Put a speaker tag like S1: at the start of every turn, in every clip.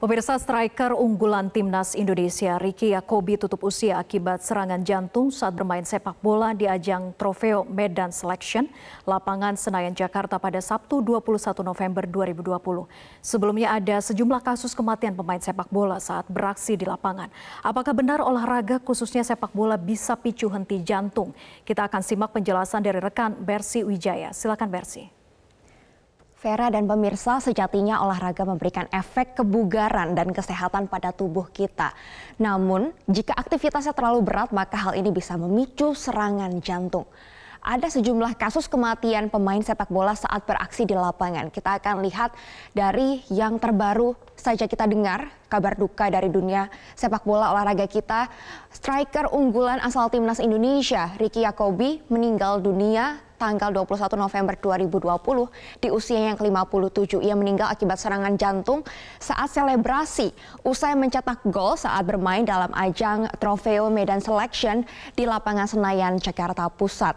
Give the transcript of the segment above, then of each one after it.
S1: Pemirsa striker unggulan timnas Indonesia Riki Yakobi tutup usia akibat serangan jantung saat bermain sepak bola di ajang Trofeo Medan Selection lapangan Senayan Jakarta pada Sabtu 21 November 2020. Sebelumnya ada sejumlah kasus kematian pemain sepak bola saat beraksi di lapangan. Apakah benar olahraga khususnya sepak bola bisa picu henti jantung? Kita akan simak penjelasan dari rekan Bersi Wijaya. Silakan Bersi. Vera dan pemirsa, sejatinya olahraga memberikan efek kebugaran dan kesehatan pada tubuh kita. Namun, jika aktivitasnya terlalu berat, maka hal ini bisa memicu serangan jantung. Ada sejumlah kasus kematian pemain sepak bola saat beraksi di lapangan. Kita akan lihat dari yang terbaru saja kita dengar kabar duka dari dunia sepak bola olahraga kita. Striker unggulan asal timnas Indonesia, Ricky Yakobi, meninggal dunia tanggal 21 November 2020 di usia yang ke-57. Ia meninggal akibat serangan jantung saat selebrasi usai mencetak gol saat bermain dalam ajang Trofeo Medan Selection di lapangan Senayan, Jakarta Pusat.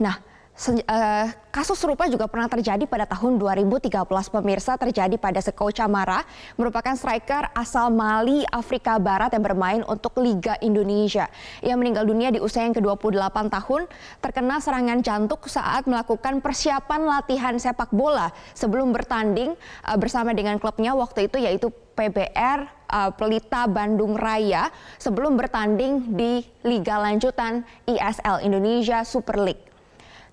S1: Nah, Eh, kasus serupa juga pernah terjadi pada tahun 2013 pemirsa terjadi pada Seko Camara merupakan striker asal Mali Afrika Barat yang bermain untuk Liga Indonesia. Ia meninggal dunia di usia yang ke-28 tahun terkena serangan jantung saat melakukan persiapan latihan sepak bola sebelum bertanding eh, bersama dengan klubnya waktu itu yaitu PBR eh, Pelita Bandung Raya sebelum bertanding di Liga Lanjutan ISL Indonesia Super League.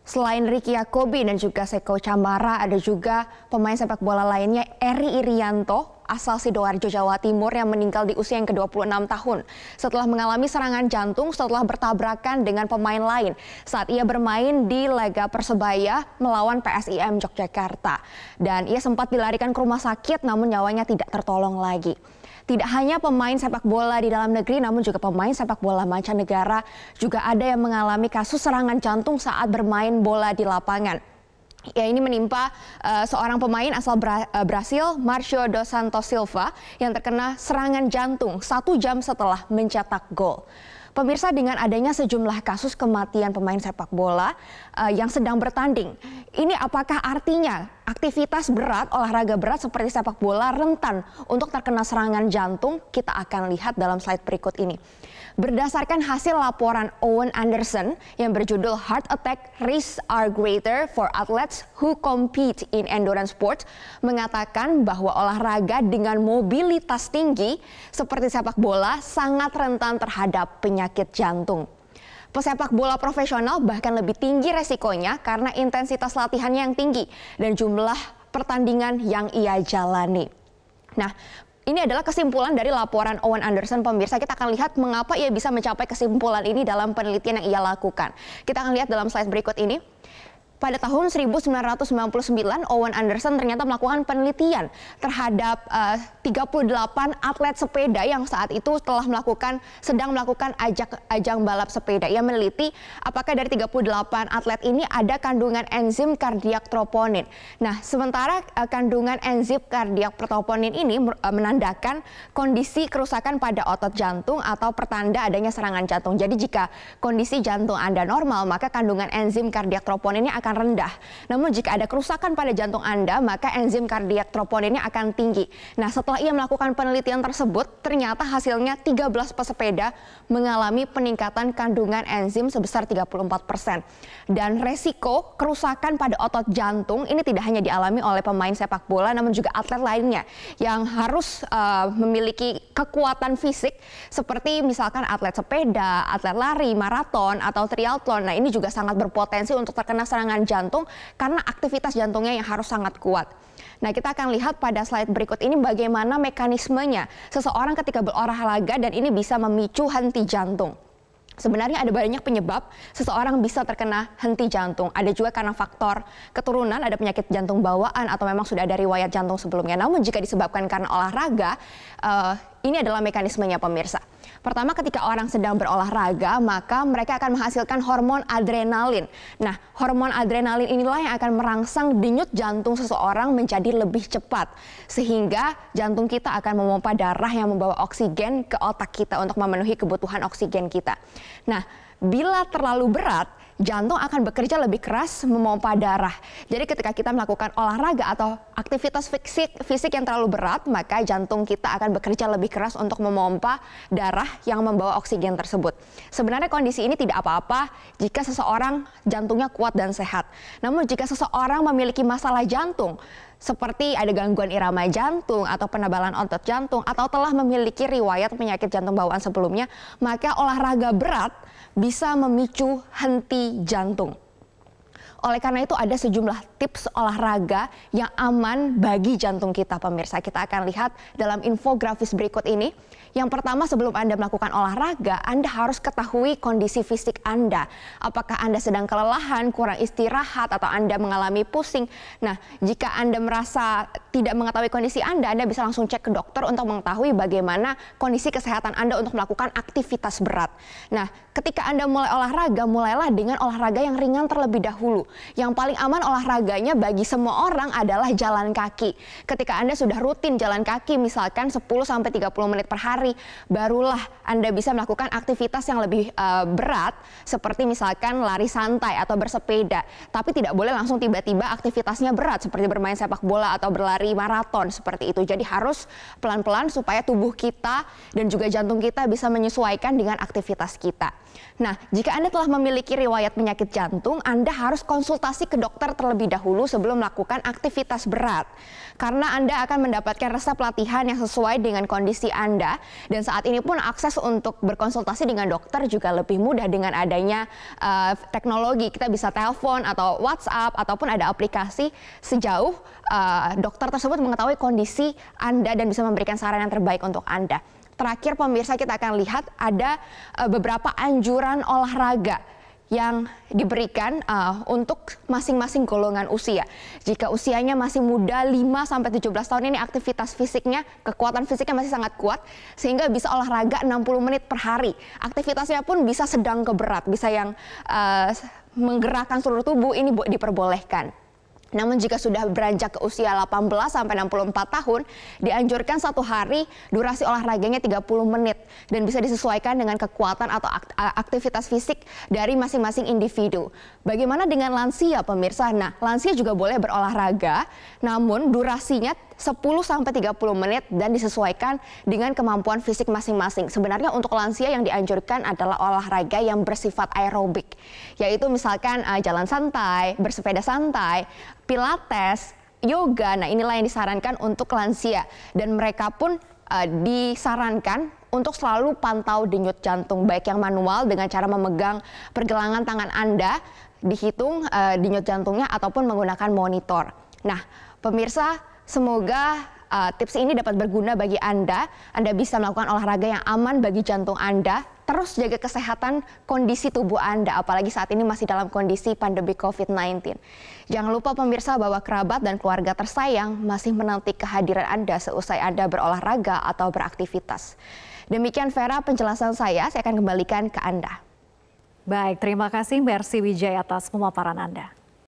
S1: Selain Ricky Yakobi dan juga Seko Camara, ada juga pemain sepak bola lainnya Eri Irianto asal Sidoarjo, Jawa Timur yang meninggal di usia yang ke-26 tahun setelah mengalami serangan jantung setelah bertabrakan dengan pemain lain saat ia bermain di Lega Persebaya melawan PSIM Yogyakarta. Dan ia sempat dilarikan ke rumah sakit namun nyawanya tidak tertolong lagi tidak hanya pemain sepak bola di dalam negeri namun juga pemain sepak bola mancanegara juga ada yang mengalami kasus serangan jantung saat bermain bola di lapangan. Ya ini menimpa uh, seorang pemain asal Bra eh, Brasil, Marcio dos Santos Silva yang terkena serangan jantung satu jam setelah mencetak gol. Pemirsa dengan adanya sejumlah kasus kematian pemain sepak bola uh, yang sedang bertanding, ini apakah artinya aktivitas berat, olahraga berat seperti sepak bola rentan untuk terkena serangan jantung? Kita akan lihat dalam slide berikut ini. Berdasarkan hasil laporan Owen Anderson yang berjudul Heart Attack Risks Are Greater for Athletes Who Compete in Endurance Sport mengatakan bahwa olahraga dengan mobilitas tinggi seperti sepak bola sangat rentan terhadap penyakit jantung. Pesepak bola profesional bahkan lebih tinggi resikonya karena intensitas latihannya yang tinggi dan jumlah pertandingan yang ia jalani. Nah, ini adalah kesimpulan dari laporan Owen Anderson pemirsa. Kita akan lihat mengapa ia bisa mencapai kesimpulan ini dalam penelitian yang ia lakukan. Kita akan lihat dalam slide berikut ini. Pada tahun 1999, Owen Anderson ternyata melakukan penelitian terhadap eh, uh, 38 atlet sepeda yang saat itu telah melakukan sedang melakukan ajak, ajang balap sepeda. Ia meneliti apakah dari 38 atlet ini ada kandungan enzim kardiak troponin. Nah, sementara uh, kandungan enzim kardiak troponin ini uh, menandakan kondisi kerusakan pada otot jantung atau pertanda adanya serangan jantung. Jadi jika kondisi jantung Anda normal, maka kandungan enzim kardiak troponin ini akan akan rendah. Namun jika ada kerusakan pada jantung Anda, maka enzim kardiak troponinnya akan tinggi. Nah, setelah ia melakukan penelitian tersebut, ternyata hasilnya 13 pesepeda mengalami peningkatan kandungan enzim sebesar 34 Dan resiko kerusakan pada otot jantung ini tidak hanya dialami oleh pemain sepak bola, namun juga atlet lainnya yang harus uh, memiliki kekuatan fisik seperti misalkan atlet sepeda, atlet lari, maraton, atau triathlon. Nah, ini juga sangat berpotensi untuk terkena serangan serangan jantung karena aktivitas jantungnya yang harus sangat kuat. Nah, kita akan lihat pada slide berikut ini bagaimana mekanismenya seseorang ketika berolahraga dan ini bisa memicu henti jantung. Sebenarnya ada banyak penyebab seseorang bisa terkena henti jantung. Ada juga karena faktor keturunan, ada penyakit jantung bawaan atau memang sudah ada riwayat jantung sebelumnya. Namun jika disebabkan karena olahraga, eh, ini adalah mekanismenya pemirsa. Pertama ketika orang sedang berolahraga maka mereka akan menghasilkan hormon adrenalin. Nah hormon adrenalin inilah yang akan merangsang denyut jantung seseorang menjadi lebih cepat. Sehingga jantung kita akan memompa darah yang membawa oksigen ke otak kita untuk memenuhi kebutuhan oksigen kita. Nah bila terlalu berat, jantung akan bekerja lebih keras memompa darah. Jadi ketika kita melakukan olahraga atau aktivitas fisik fisik yang terlalu berat, maka jantung kita akan bekerja lebih keras untuk memompa darah yang membawa oksigen tersebut. Sebenarnya kondisi ini tidak apa-apa jika seseorang jantungnya kuat dan sehat. Namun jika seseorang memiliki masalah jantung, seperti ada gangguan irama jantung atau penebalan otot jantung atau telah memiliki riwayat penyakit jantung bawaan sebelumnya, maka olahraga berat bisa memicu henti jantung. Oleh karena itu ada sejumlah tips olahraga yang aman bagi jantung kita pemirsa. Kita akan lihat dalam infografis berikut ini. Yang pertama sebelum Anda melakukan olahraga, Anda harus ketahui kondisi fisik Anda. Apakah Anda sedang kelelahan, kurang istirahat, atau Anda mengalami pusing. Nah, jika Anda merasa tidak mengetahui kondisi Anda, Anda bisa langsung cek ke dokter untuk mengetahui bagaimana kondisi kesehatan Anda untuk melakukan aktivitas berat. Nah, ketika Anda mulai olahraga, mulailah dengan olahraga yang ringan terlebih dahulu. Yang paling aman olahraga olahraganya bagi semua orang adalah jalan kaki. Ketika Anda sudah rutin jalan kaki misalkan 10 30 menit per hari, barulah Anda bisa melakukan aktivitas yang lebih uh, berat seperti misalkan lari santai atau bersepeda. Tapi tidak boleh langsung tiba-tiba aktivitasnya berat seperti bermain sepak bola atau berlari maraton seperti itu. Jadi harus pelan-pelan supaya tubuh kita dan juga jantung kita bisa menyesuaikan dengan aktivitas kita. Nah, jika Anda telah memiliki riwayat penyakit jantung, Anda harus konsultasi ke dokter terlebih dahulu dahulu sebelum melakukan aktivitas berat. Karena Anda akan mendapatkan resep latihan yang sesuai dengan kondisi Anda dan saat ini pun akses untuk berkonsultasi dengan dokter juga lebih mudah dengan adanya uh, teknologi. Kita bisa telepon atau WhatsApp ataupun ada aplikasi sejauh uh, dokter tersebut mengetahui kondisi Anda dan bisa memberikan saran yang terbaik untuk Anda terakhir pemirsa kita akan lihat ada eh, beberapa anjuran olahraga yang diberikan uh, untuk masing-masing golongan usia. Jika usianya masih muda 5 sampai 17 tahun ini aktivitas fisiknya, kekuatan fisiknya masih sangat kuat sehingga bisa olahraga 60 menit per hari. Aktivitasnya pun bisa sedang ke berat, bisa yang uh, menggerakkan seluruh tubuh ini diperbolehkan. Namun jika sudah beranjak ke usia 18 sampai 64 tahun, dianjurkan satu hari durasi olahraganya 30 menit dan bisa disesuaikan dengan kekuatan atau aktivitas fisik dari masing-masing individu. Bagaimana dengan lansia pemirsa? Nah, lansia juga boleh berolahraga, namun durasinya 10 sampai 30 menit dan disesuaikan dengan kemampuan fisik masing-masing. Sebenarnya untuk lansia yang dianjurkan adalah olahraga yang bersifat aerobik, yaitu misalkan uh, jalan santai, bersepeda santai, pilates, yoga. Nah, inilah yang disarankan untuk lansia dan mereka pun uh, disarankan untuk selalu pantau denyut jantung baik yang manual dengan cara memegang pergelangan tangan Anda dihitung uh, denyut jantungnya ataupun menggunakan monitor. Nah, pemirsa Semoga uh, tips ini dapat berguna bagi Anda. Anda bisa melakukan olahraga yang aman bagi jantung Anda. Terus jaga kesehatan kondisi tubuh Anda, apalagi saat ini masih dalam kondisi pandemi COVID-19. Jangan lupa pemirsa bahwa kerabat dan keluarga tersayang masih menanti kehadiran Anda seusai Anda berolahraga atau beraktivitas. Demikian Vera penjelasan saya, saya akan kembalikan ke Anda. Baik, terima kasih Mercy Wijaya atas pemaparan Anda.